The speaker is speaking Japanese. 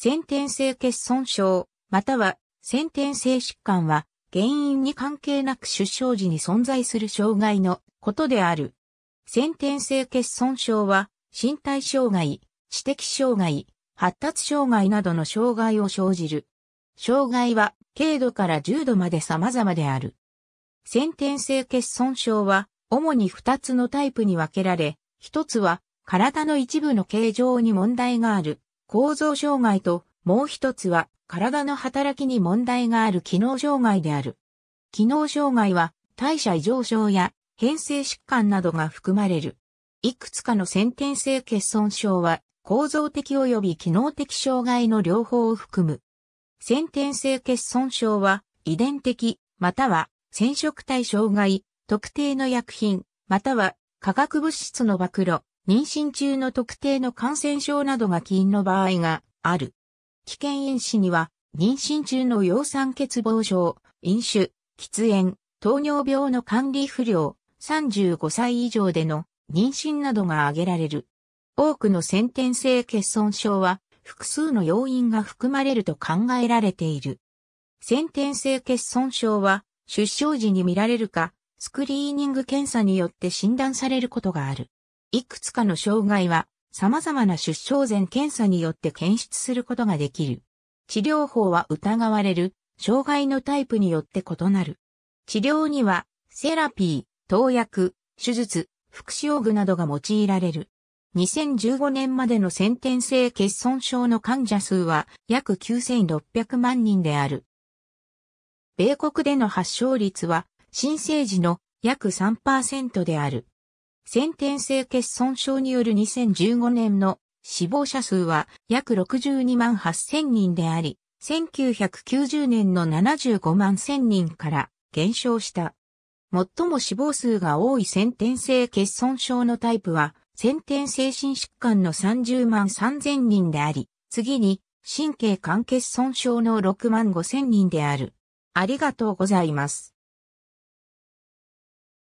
先天性欠損症、または先天性疾患は原因に関係なく出生時に存在する障害のことである。先天性欠損症は身体障害、知的障害、発達障害などの障害を生じる。障害は軽度から重度まで様々である。先天性欠損症は主に2つのタイプに分けられ、1つは体の一部の形状に問題がある。構造障害と、もう一つは、体の働きに問題がある機能障害である。機能障害は、代謝異常症や、変性疾患などが含まれる。いくつかの先天性欠損症は、構造的及び機能的障害の両方を含む。先天性欠損症は、遺伝的、または、染色体障害、特定の薬品、または、化学物質の暴露、妊娠中の特定の感染症などが起因の場合がある。危険因子には、妊娠中の陽酸欠乏症、飲酒、喫煙、糖尿病の管理不良、35歳以上での妊娠などが挙げられる。多くの先天性欠損症は複数の要因が含まれると考えられている。先天性欠損症は出生時に見られるかスクリーニング検査によって診断されることがある。いくつかの障害は様々な出生前検査によって検出することができる。治療法は疑われる障害のタイプによって異なる。治療にはセラピー、投薬、手術、副使用具などが用いられる。2015年までの先天性欠損症の患者数は約9600万人である。米国での発症率は新生児の約3%である。先天性欠損症による2015年の死亡者数は約62万8000人であり、1990年の75万1000人から減少した。最も死亡数が多い先天性欠損症のタイプは、先天精神疾患の30万3000人であり、次に神経管欠損症の6万5000人である。ありがとうございます。